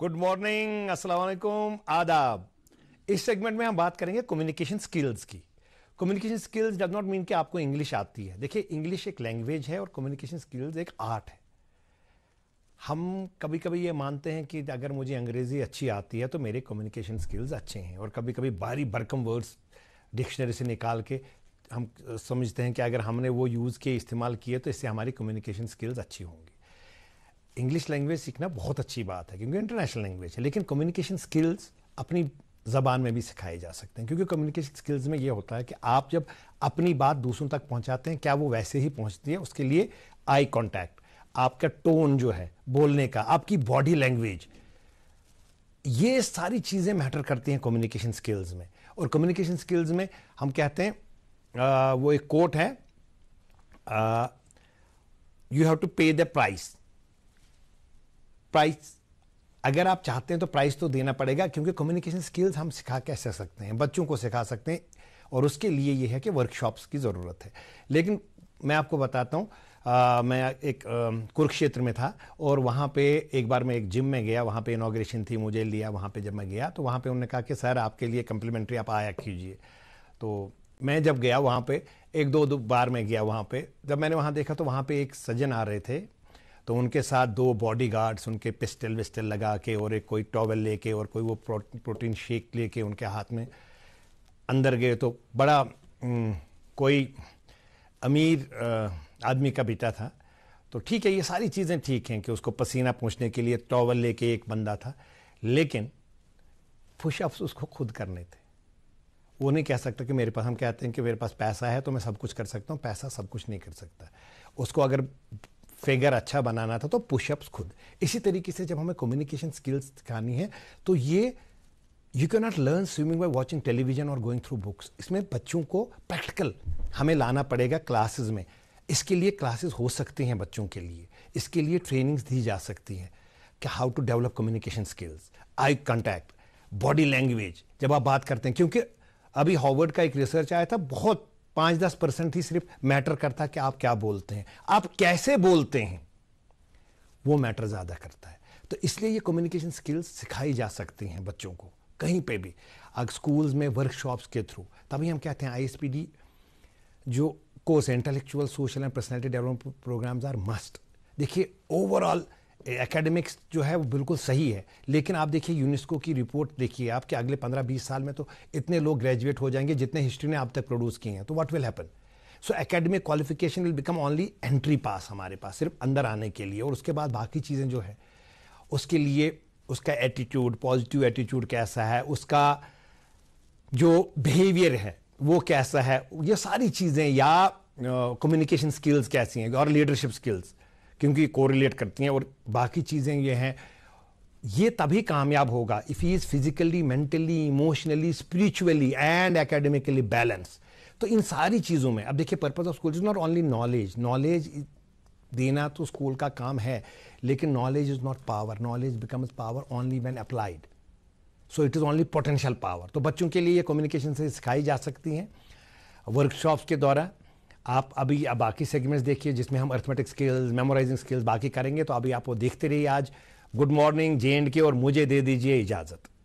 good morning अस्सलाम वालेकुम आदाब इस सेगमेंट में हम बात करेंगे कम्युनिकेशन स्किल्स की communication skills does not mean कि आपको इंग्लिश आती है देखिए इंग्लिश एक लैंग्वेज है और कम्युनिकेशन स्किल्स एक आर्ट है हम कभी कभी ये मानते हैं कि अगर मुझे अंग्रेज़ी अच्छी आती है तो मेरे कम्युनिकेशन स्किल्स अच्छे हैं और कभी कभी बारी भरकम वर्ड्स डिक्शनरी से निकाल के हम समझते हैं कि अगर हमने वो यूज़ किए इस्तेमाल किए तो इससे हमारी कम्युनिकेशन स्किल्स अच्छी होंगी इंग्लिश लैंग्वेज सीखना बहुत अच्छी बात है क्योंकि इंटरनेशनल लैंग्वेज है लेकिन कम्युनिकेशन स्किल्स अपनी ज़बान में भी सिखाए जा सकते हैं क्योंकि कम्युनिकेशन स्किल्स में ये होता है कि आप जब अपनी बात दूसरों तक पहुंचाते हैं क्या वो वैसे ही पहुंचती है उसके लिए आई कांटेक्ट आपका टोन जो है बोलने का आपकी बॉडी लैंग्वेज ये सारी चीज़ें मैटर करती हैं कम्युनिकेशन स्किल्स में और कम्युनिकेशन स्किल्स में हम कहते हैं आ, वो एक कोट है you have to pay the price price अगर आप चाहते हैं तो प्राइस तो देना पड़ेगा क्योंकि कम्युनिकेशन स्किल्स हम सिखा कैसे सकते हैं बच्चों को सिखा सकते हैं और उसके लिए ये है कि वर्कशॉप्स की ज़रूरत है लेकिन मैं आपको बताता हूँ आ, मैं एक कुरुक्षेत्र में था और वहाँ पे एक बार मैं एक जिम में गया वहाँ पे इनाग्रेशन थी मुझे लिया वहाँ पे जब मैं गया तो वहाँ पे उन्होंने कहा कि सर आपके लिए कम्प्लीमेंट्री आप आया कीजिए तो मैं जब गया वहाँ पे एक दो, दो बार मैं गया वहाँ पे जब मैंने वहाँ देखा तो वहाँ पे एक सज्जन आ रहे थे तो उनके साथ दो बॉडी गार्ड्स उनके पिस्टल विस्टल लगा के और एक कोई टॉवल लेके और कोई वो प्रोटीन शेक लेके उनके हाथ में अंदर गए तो बड़ा कोई अमीर आदमी का बेटा था तो ठीक है ये सारी चीज़ें ठीक हैं कि उसको पसीना पहुँचने के लिए टॉवल लेके एक बंदा था लेकिन पुशअप्स उसको खुद करने थे वो नहीं कह सकता कि मेरे पास हम कहते हैं कि मेरे पास पैसा है तो मैं सब कुछ कर सकता हूँ पैसा सब कुछ नहीं कर सकता उसको अगर फिगर अच्छा बनाना था तो पुशअप्स खुद इसी तरीके से जब हमें कम्युनिकेशन स्किल्स सिखानी है तो ये you can not learn swimming by watching television और गोइंग थ्रू बुक्स इसमें बच्चों को प्रैक्टिकल हमें लाना पड़ेगा क्लासेस में इसके लिए क्लासेस हो सकती हैं बच्चों के लिए इसके लिए ट्रेनिंग्स दी जा सकती हैं कि how to develop communication skills eye contact body language जब आप बात करते हैं क्योंकि अभी हॉवर्ड का एक रिसर्च आया था बहुत पाँच दस परसेंट ही सिर्फ मैटर करता कि आप क्या बोलते हैं आप कैसे बोलते हैं वो मैटर ज़्यादा करता है तो इसलिए ये कम्युनिकेशन स्किल्स सिखाई जा सकती हैं बच्चों को कहीं पे भी अगर स्कूल्स में वर्कशॉप्स के थ्रू तभी हम कहते हैं आईएसपीडी जो course intellectual social and personality development programs are must देखिए ओवरऑल एकेडमिक्स जो है वो बिल्कुल सही है लेकिन आप देखिए यूनेस्को की रिपोर्ट देखिए आप कि अगले पंद्रह बीस साल में तो इतने लोग ग्रेजुएट हो जाएंगे जितने हिस्ट्री ने आप तक प्रोड्यूस किए हैं तो what will happen so academic qualification will become only entry pass हमारे पास सिर्फ अंदर आने के लिए और उसके बाद बाकी चीज़ें जो है उसके लिए उसका एटीट्यूड पॉजिटिव एटीट्यूड कैसा है उसका जो बिहेवियर है वो कैसा है ये सारी चीज़ें या कम्युनिकेशन uh, स्किल्स कैसी हैं और लीडरशिप स्किल्स क्योंकि कोरिलेट करती हैं और बाकी चीज़ें ये हैं ये तभी कामयाब होगा if he is physically mentally emotionally spiritually and academically balance तो इन सारी चीज़ों में अब देखिए purpose of school is not only knowledge knowledge देना तो स्कूल का काम है लेकिन knowledge is not power knowledge becomes power only when applied so it is only potential power तो बच्चों के लिए ये कम्युनिकेशन से सिखाई जा सकती हैं वर्कशॉप्स के द्वारा आप अभी अब बाकी सेगमेंट्स देखिए जिसमें हम अर्थमेटिक स्किल्स मेमोराइजिंग स्किल्स बाकी करेंगे तो अभी आप वो देखते रहिए आज गुड मॉर्निंग जे एंड के और मुझे दे दीजिए इजाज़त